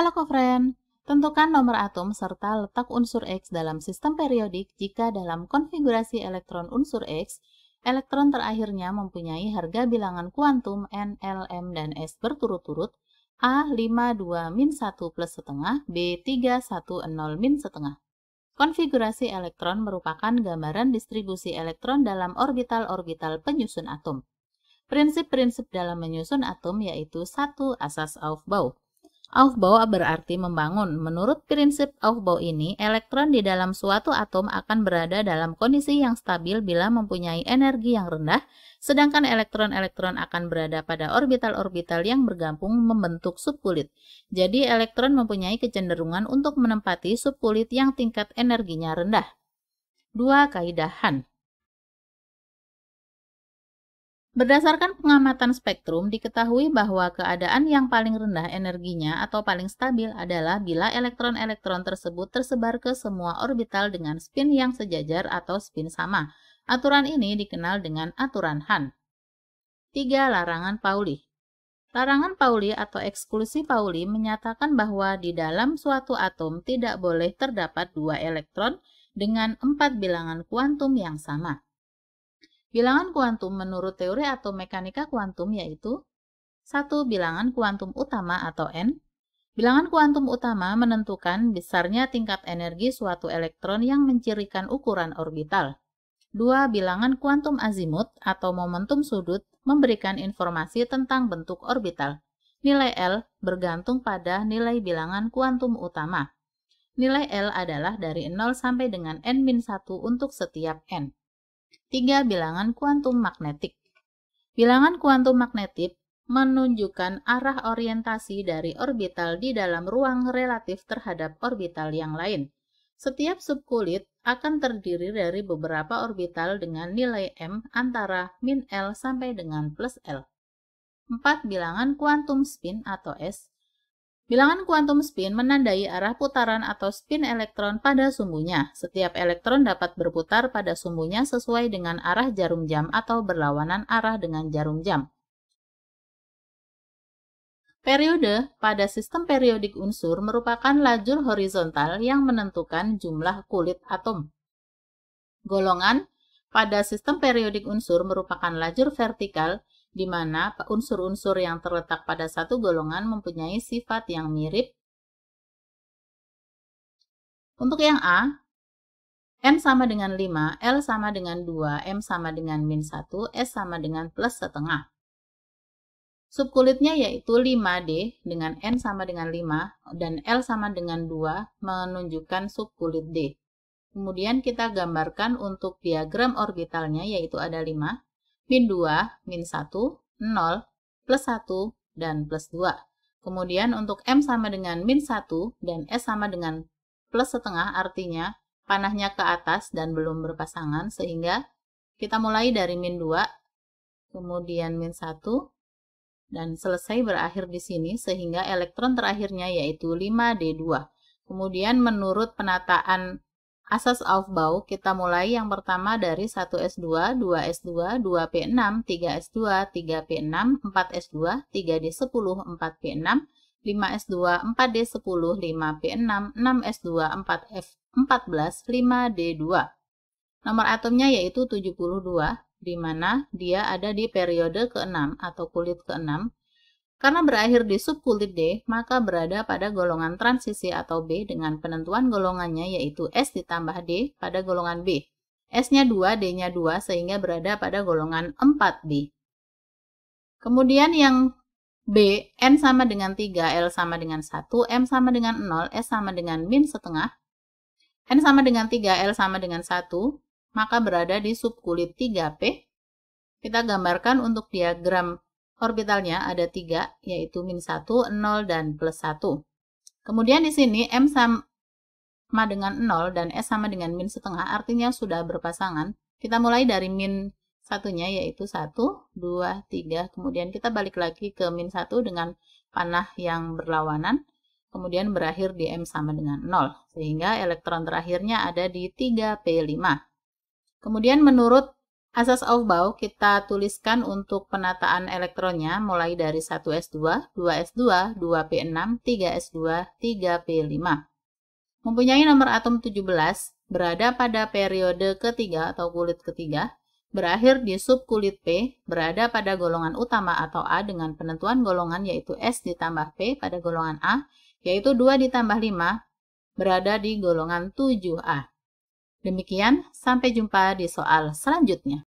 Halo kofren, tentukan nomor atom serta letak unsur X dalam sistem periodik jika dalam konfigurasi elektron unsur X, elektron terakhirnya mempunyai harga bilangan kuantum N, L, M, dan S berturut-turut A52-1 plus setengah, B310-min setengah. Konfigurasi elektron merupakan gambaran distribusi elektron dalam orbital-orbital penyusun atom. Prinsip-prinsip dalam menyusun atom yaitu satu asas Aufbau, Aufbau berarti membangun. Menurut prinsip Aufbau ini, elektron di dalam suatu atom akan berada dalam kondisi yang stabil bila mempunyai energi yang rendah, sedangkan elektron-elektron akan berada pada orbital-orbital yang bergampung membentuk subkulit. Jadi, elektron mempunyai kecenderungan untuk menempati subkulit yang tingkat energinya rendah. 2. Kaidahan Berdasarkan pengamatan spektrum, diketahui bahwa keadaan yang paling rendah energinya atau paling stabil adalah bila elektron-elektron tersebut tersebar ke semua orbital dengan spin yang sejajar atau spin sama. Aturan ini dikenal dengan aturan Han. 3. Larangan Pauli Larangan Pauli atau eksklusi Pauli menyatakan bahwa di dalam suatu atom tidak boleh terdapat dua elektron dengan empat bilangan kuantum yang sama. Bilangan kuantum menurut teori atau mekanika kuantum yaitu 1. Bilangan kuantum utama atau N Bilangan kuantum utama menentukan besarnya tingkat energi suatu elektron yang mencirikan ukuran orbital. 2. Bilangan kuantum azimut atau momentum sudut memberikan informasi tentang bentuk orbital. Nilai L bergantung pada nilai bilangan kuantum utama. Nilai L adalah dari 0 sampai dengan n-1 untuk setiap n. 3. Bilangan kuantum magnetik. Bilangan kuantum magnetik menunjukkan arah orientasi dari orbital di dalam ruang relatif terhadap orbital yang lain. Setiap subkulit akan terdiri dari beberapa orbital dengan nilai m antara min L sampai dengan plus L. 4. Bilangan kuantum spin atau S Bilangan kuantum spin menandai arah putaran atau spin elektron pada sumbunya. Setiap elektron dapat berputar pada sumbunya sesuai dengan arah jarum jam atau berlawanan arah dengan jarum jam. Periode pada sistem periodik unsur merupakan lajur horizontal yang menentukan jumlah kulit atom. Golongan pada sistem periodik unsur merupakan lajur vertikal di mana unsur-unsur yang terletak pada satu golongan mempunyai sifat yang mirip. Untuk yang A, M sama dengan 5, L sama dengan 2, M sama dengan min 1, S sama dengan plus setengah. Subkulitnya yaitu 5D dengan N sama dengan 5 dan L sama dengan 2 menunjukkan subkulit D. Kemudian kita gambarkan untuk diagram orbitalnya yaitu ada 5, min 2, min 1, 0, plus 1, dan plus 2. Kemudian untuk M sama dengan min 1 dan S sama dengan plus setengah artinya panahnya ke atas dan belum berpasangan sehingga kita mulai dari min 2, kemudian min 1, dan selesai berakhir di sini sehingga elektron terakhirnya yaitu 5D2. Kemudian menurut penataan Asas Aufbau kita mulai yang pertama dari 1S2, 2S2, 2P6, 3S2, 3P6, 4S2, 3D10, 4P6, 5S2, 4D10, 5P6, 6S2, 4F14, 5D2. Nomor atomnya yaitu 72, di mana dia ada di periode ke-6 atau kulit ke-6, karena berakhir di subkulit D, maka berada pada golongan transisi atau B dengan penentuan golongannya yaitu S ditambah D pada golongan B. S-nya 2, D-nya 2, sehingga berada pada golongan 4B. Kemudian yang B, N sama dengan 3, L sama dengan 1, M sama dengan 0, S sama dengan min setengah, N sama dengan 3, L sama dengan 1, maka berada di subkulit 3P. Kita gambarkan untuk diagram orbitalnya ada tiga, yaitu min 1, 0, dan plus 1. Kemudian di sini M sama dengan 0 dan S sama dengan min setengah, artinya sudah berpasangan. Kita mulai dari min satunya yaitu 1, 2, 3. Kemudian kita balik lagi ke min 1 dengan panah yang berlawanan. Kemudian berakhir di M sama dengan 0. Sehingga elektron terakhirnya ada di 3P5. Kemudian menurut Asas Aufbau kita tuliskan untuk penataan elektronnya mulai dari 1s2, 2s2, 2p6, 3s2, 3p5. Mempunyai nomor atom 17, berada pada periode ketiga atau kulit ketiga, berakhir di subkulit P, berada pada golongan utama atau A dengan penentuan golongan yaitu S ditambah P pada golongan A, yaitu 2 ditambah 5, berada di golongan 7A. Demikian, sampai jumpa di soal selanjutnya.